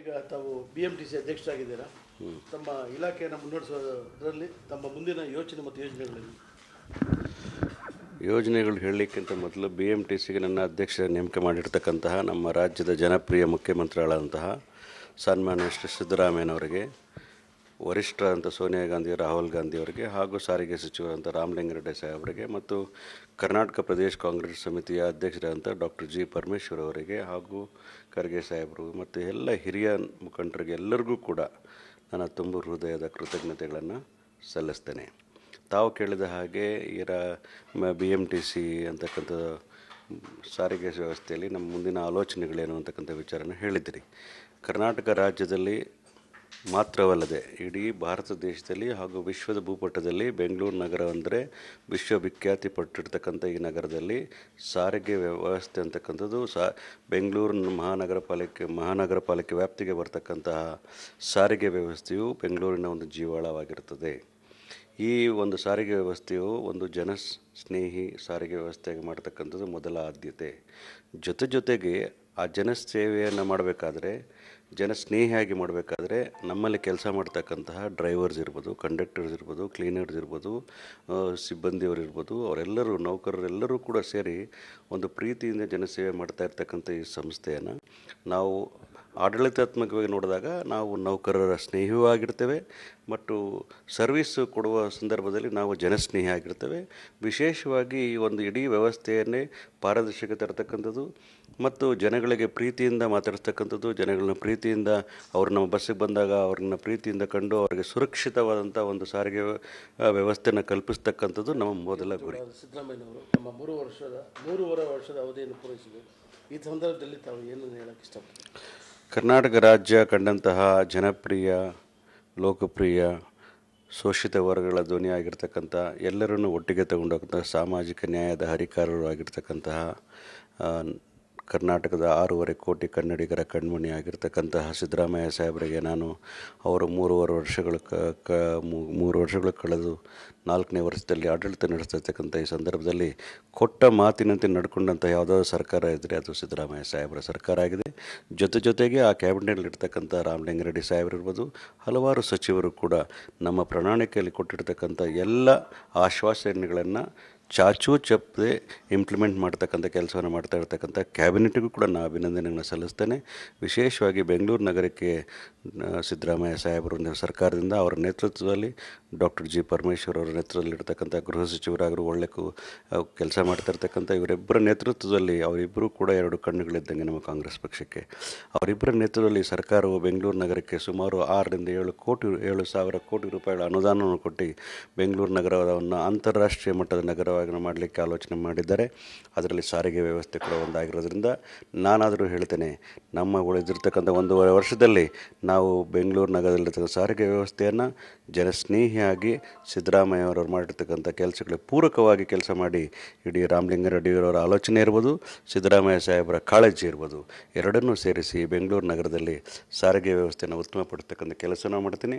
ಈಗ ತಾವು B M T C ಅಧ್ಯಕ್ಷರಾಗಿದ್ದೀರಾ ತಮ್ಮ ಇಲಾಖೆಯನ್ನು ಮುನ್ನಡೆಸೋದರಲ್ಲಿ ತಮ್ಮ ಮುಂದಿನ ಯೋಚನೆ ಮತ್ತು ಯೋಜನೆಗಳಲ್ಲಿ ಯೋಜನೆಗಳು ಹೇಳಲಿಕ್ಕಿಂತ ಮೊದಲು ಬಿ ಎಮ್ ಟಿ ಸಿಗೆ ನನ್ನ ಅಧ್ಯಕ್ಷ ನೇಮಕ ಮಾಡಿರ್ತಕ್ಕಂತಹ ನಮ್ಮ ರಾಜ್ಯದ ಜನಪ್ರಿಯ ಮುಖ್ಯಮಂತ್ರಿಗಳಾದಂತಹ ಸನ್ಮಾನ್ಯ ಶ್ರೀ ಸಿದ್ದರಾಮಯ್ಯನವರಿಗೆ ವರಿಷ್ಠ ಅಂತ ಸೋನಿಯಾ ಗಾಂಧಿ ರಾಹುಲ್ ಗಾಂಧಿಯವರಿಗೆ ಹಾಗೂ ಸಾರಿಗೆ ಸಚಿವರಂತ ರಾಮಲಿಂಗಾರೆಡ್ಡಿ ಸಾಹೇಬರಿಗೆ ಮತ್ತು ಕರ್ನಾಟಕ ಪ್ರದೇಶ ಕಾಂಗ್ರೆಸ್ ಸಮಿತಿಯ ಅಧ್ಯಕ್ಷರಾದಂಥ ಡಾಕ್ಟರ್ ಜಿ ಪರಮೇಶ್ವರ್ ಅವರಿಗೆ ಹಾಗೂ ಖರ್ಗೆ ಸಾಹೇಬರು ಮತ್ತು ಎಲ್ಲ ಹಿರಿಯ ಮುಖಂಡರಿಗೆ ಎಲ್ಲರಿಗೂ ಕೂಡ ನನ್ನ ತುಂಬ ಹೃದಯದ ಕೃತಜ್ಞತೆಗಳನ್ನು ಸಲ್ಲಿಸ್ತೇನೆ ತಾವು ಕೇಳಿದ ಹಾಗೆ ಇರ ಬಿ ಎಮ್ ಟಿ ಸಿ ಅಂತಕ್ಕಂಥ ಸಾರಿಗೆ ವ್ಯವಸ್ಥೆಯಲ್ಲಿ ನಮ್ಮ ಮುಂದಿನ ಆಲೋಚನೆಗಳೇನು ಅಂತಕ್ಕಂಥ ವಿಚಾರನ ಹೇಳಿದಿರಿ ಕರ್ನಾಟಕ ರಾಜ್ಯದಲ್ಲಿ ಮಾತ್ರವಲ್ಲದೆ ಇಡೀ ಭಾರತ ದೇಶದಲ್ಲಿ ಹಾಗೂ ವಿಶ್ವದ ಭೂಪಟದಲ್ಲಿ ಬೆಂಗಳೂರು ನಗರ ಅಂದರೆ ವಿಶ್ವವಿಖ್ಯಾತಿ ಪಟ್ಟಿರ್ತಕ್ಕಂಥ ಈ ನಗರದಲ್ಲಿ ಸಾರಿಗೆ ವ್ಯವಸ್ಥೆ ಅಂತಕ್ಕಂಥದ್ದು ಸಾ ಬೆಂಗಳೂರು ಮಹಾನಗರ ಪಾಲಿಕೆ ಮಹಾನಗರ ಪಾಲಿಕೆ ವ್ಯಾಪ್ತಿಗೆ ಬರತಕ್ಕಂತಹ ಸಾರಿಗೆ ವ್ಯವಸ್ಥೆಯು ಬೆಂಗಳೂರಿನ ಒಂದು ಜೀವಾಳವಾಗಿರ್ತದೆ ಈ ಒಂದು ಸಾರಿಗೆ ವ್ಯವಸ್ಥೆಯು ಒಂದು ಜನ ಸ್ನೇಹಿ ಸಾರಿಗೆ ವ್ಯವಸ್ಥೆಯಾಗಿ ಮಾಡ್ತಕ್ಕಂಥದ್ದು ಮೊದಲ ಆದ್ಯತೆ ಜೊತೆ ಜೊತೆಗೆ ಆ ಜನ ಸೇವೆಯನ್ನು ಮಾಡಬೇಕಾದ್ರೆ ಸ್ನೇಹಿಯಾಗಿ ಮಾಡಬೇಕಾದ್ರೆ ನಮ್ಮಲ್ಲಿ ಕೆಲಸ ಮಾಡ್ತಕ್ಕಂತಹ ಡ್ರೈವರ್ಸ್ ಇರ್ಬೋದು ಕಂಡಕ್ಟರ್ಸ್ ಇರ್ಬೋದು ಕ್ಲೀನರ್ಸ್ ಇರ್ಬೋದು ಸಿಬ್ಬಂದಿಯವರು ಇರ್ಬೋದು ಅವರೆಲ್ಲರೂ ನೌಕರರೆಲ್ಲರೂ ಕೂಡ ಸೇರಿ ಒಂದು ಪ್ರೀತಿಯಿಂದ ಜನಸೇವೆ ಮಾಡ್ತಾ ಇರ್ತಕ್ಕಂಥ ಈ ಸಂಸ್ಥೆಯನ್ನು ನಾವು ಆಡಳಿತಾತ್ಮಕವಾಗಿ ನೋಡಿದಾಗ ನಾವು ನೌಕರರ ಸ್ನೇಹಿಯೂ ಆಗಿರ್ತೇವೆ ಮತ್ತು ಸರ್ವಿಸ್ ಕೊಡುವ ಸಂದರ್ಭದಲ್ಲಿ ನಾವು ಜನಸ್ನೇಹಿ ಆಗಿರ್ತೇವೆ ವಿಶೇಷವಾಗಿ ಈ ಒಂದು ಇಡೀ ವ್ಯವಸ್ಥೆಯನ್ನೇ ಪಾರದರ್ಶಕತೆ ಇರತಕ್ಕಂಥದ್ದು ಮತ್ತು ಜನಗಳಿಗೆ ಪ್ರೀತಿಯಿಂದ ಮಾತಾಡ್ತಕ್ಕಂಥದ್ದು ಜನಗಳನ್ನ ಪ್ರೀತಿಯಿಂದ ಅವ್ರು ನಮ್ಮ ಬಸ್ಸಿಗೆ ಬಂದಾಗ ಅವ್ರನ್ನ ಪ್ರೀತಿಯಿಂದ ಕಂಡು ಅವರಿಗೆ ಸುರಕ್ಷಿತವಾದಂಥ ಒಂದು ಸಾರಿಗೆ ವ್ಯವಸ್ಥೆಯನ್ನು ಕಲ್ಪಿಸ್ತಕ್ಕಂಥದ್ದು ನಮ್ಮ ಮೊದಲ ಗುರಿ ಸಿದ್ದರಾಮಯ್ಯವರು ನಮ್ಮ ಮೂರು ವರ್ಷದ ಮೂರುವರೆ ವರ್ಷದ ಅವಧಿಯನ್ನು ಪೂರೈಸಿದೆ ಈ ಸಂದರ್ಭದಲ್ಲಿ ತಾವು ಏನನ್ನು ಹೇಳಕ್ಕೆ ಇಷ್ಟಪಡ್ತೀವಿ ಕರ್ನಾಟಕ ರಾಜ್ಯ ಕಂಡಂತಹ ಜನಪ್ರಿಯ ಲೋಕಪ್ರಿಯ ಶೋಷಿತ ವರ್ಗಗಳ ಧ್ವನಿಯಾಗಿರ್ತಕ್ಕಂಥ ಎಲ್ಲರನ್ನು ಒಟ್ಟಿಗೆ ತಗೊಂಡೋಗ್ತಕ್ಕಂಥ ಸಾಮಾಜಿಕ ನ್ಯಾಯದ ಹರಿಕಾರರು ಆಗಿರ್ತಕ್ಕಂತಹ ಕರ್ನಾಟಕದ ಆರೂವರೆ ಕೋಟಿ ಕನ್ನಡಿಗರ ಕಣ್ಮಣಿಯಾಗಿರ್ತಕ್ಕಂತಹ ಸಿದ್ದರಾಮಯ್ಯ ಸಾಹೇಬರಿಗೆ ನಾನು ಅವರು ಮೂರುವರೆ ವರ್ಷಗಳ ಕ ಮೂರು ವರ್ಷಗಳು ಕಳೆದು ನಾಲ್ಕನೇ ವರ್ಷದಲ್ಲಿ ಆಡಳಿತ ನಡೆಸ್ತಿರ್ತಕ್ಕಂಥ ಈ ಸಂದರ್ಭದಲ್ಲಿ ಕೊಟ್ಟ ಮಾತಿನಂತೆ ನಡ್ಕೊಂಡಂಥ ಯಾವುದಾದ್ರು ಸರ್ಕಾರ ಇದ್ದರೆ ಅದು ಸಿದ್ದರಾಮಯ್ಯ ಸಾಹೇಬರ ಸರ್ಕಾರ ಆಗಿದೆ ಜೊತೆ ಜೊತೆಗೆ ಆ ಕ್ಯಾಬಿನೆಟ್ನಲ್ಲಿರ್ತಕ್ಕಂಥ ರಾಮಲಿಂಗರೆಡ್ಡಿ ಸಾಹೇಬರಿರ್ಬೋದು ಹಲವಾರು ಸಚಿವರು ಕೂಡ ನಮ್ಮ ಪ್ರಣಾಳಿಕೆಯಲ್ಲಿ ಕೊಟ್ಟಿರ್ತಕ್ಕಂಥ ಎಲ್ಲ ಆಶ್ವಾಸನೆಗಳನ್ನು ಚಾಚು ಚಪ್ಪದೆ ಇಂಪ್ಲಿಮೆಂಟ್ ಮಾಡ್ತಕ್ಕಂಥ ಕೆಲಸವನ್ನು ಮಾಡ್ತಾ ಇರ್ತಕ್ಕಂಥ ಕ್ಯಾಬಿನೆಟ್ಗೂ ಕೂಡ ನಾನು ಅಭಿನಂದನೆಗಳನ್ನು ಸಲ್ಲಿಸ್ತೇನೆ ವಿಶೇಷವಾಗಿ ಬೆಂಗಳೂರು ನಗರಕ್ಕೆ ಸಿದ್ದರಾಮಯ್ಯ ಸಾಹೇಬರ ಸರ್ಕಾರದಿಂದ ಅವರ ನೇತೃತ್ವದಲ್ಲಿ ಡಾಕ್ಟರ್ ಜಿ ಪರಮೇಶ್ವರ್ ಅವರ ನೇತೃತ್ವದಲ್ಲಿರ್ತಕ್ಕಂಥ ಗೃಹ ಸಚಿವರಾದರೂ ಒಳ್ಳೆಕ್ಕೂ ಕೆಲಸ ಮಾಡ್ತಾ ಇರ್ತಕ್ಕಂಥ ಇವರಿಬ್ಬರ ನೇತೃತ್ವದಲ್ಲಿ ಅವರಿಬ್ಬರೂ ಕೂಡ ಎರಡು ಕಣ್ಣುಗಳಿದ್ದಂಗೆ ನಮ್ಮ ಕಾಂಗ್ರೆಸ್ ಪಕ್ಷಕ್ಕೆ ಅವರಿಬ್ಬರ ನೇತೃತ್ವದಲ್ಲಿ ಸರ್ಕಾರವು ಬೆಂಗಳೂರು ನಗರಕ್ಕೆ ಸುಮಾರು ಆರರಿಂದ ಏಳು ಕೋಟಿ ಏಳು ಸಾವಿರ ಕೋಟಿ ರೂಪಾಯಿಗಳ ಅನುದಾನವನ್ನು ಕೊಟ್ಟು ಬೆಂಗಳೂರು ನಗರವನ್ನು ಅಂತಾರಾಷ್ಟ್ರೀಯ ಮಟ್ಟದ ನಗರ ಪ್ರಸ್ತಾವನೆ ಮಾಡಲಿಕ್ಕೆ ಆಲೋಚನೆ ಮಾಡಿದ್ದಾರೆ ಅದರಲ್ಲಿ ಸಾರಿಗೆ ವ್ಯವಸ್ಥೆ ಕೂಡ ಒಂದಾಗಿರೋದ್ರಿಂದ ನಾನಾದರೂ ಹೇಳ್ತೇನೆ ನಮ್ಮ ಉಳಿದಿರ್ತಕ್ಕಂಥ ಒಂದೂವರೆ ವರ್ಷದಲ್ಲಿ ನಾವು ಬೆಂಗಳೂರು ನಗರದಲ್ಲಿರ್ತಕ್ಕಂಥ ಸಾರಿಗೆ ವ್ಯವಸ್ಥೆಯನ್ನು ಜನಸ್ನೇಹಿಯಾಗಿ ಅವರವರು ಮಾಡಿರ್ತಕ್ಕಂಥ ಕೆಲಸಗಳಿಗೆ ಪೂರಕವಾಗಿ ಕೆಲಸ ಮಾಡಿ ಇಡೀ ರಾಮಲಿಂಗಾರೆಡ್ಡಿಯವರ ಆಲೋಚನೆ ಇರ್ಬೋದು ಸಿದ್ದರಾಮಯ್ಯ ಸಾಹೇಬರ ಕಾಳಜಿ ಇರ್ಬೋದು ಎರಡನ್ನೂ ಸೇರಿಸಿ ಬೆಂಗಳೂರು ನಗರದಲ್ಲಿ ಸಾರಿಗೆ ವ್ಯವಸ್ಥೆಯನ್ನು ಉತ್ತಮಪಡಿಸ್ತಕ್ಕಂಥ ಕೆಲಸ ನಾವು ಮಾಡ್ತೀನಿ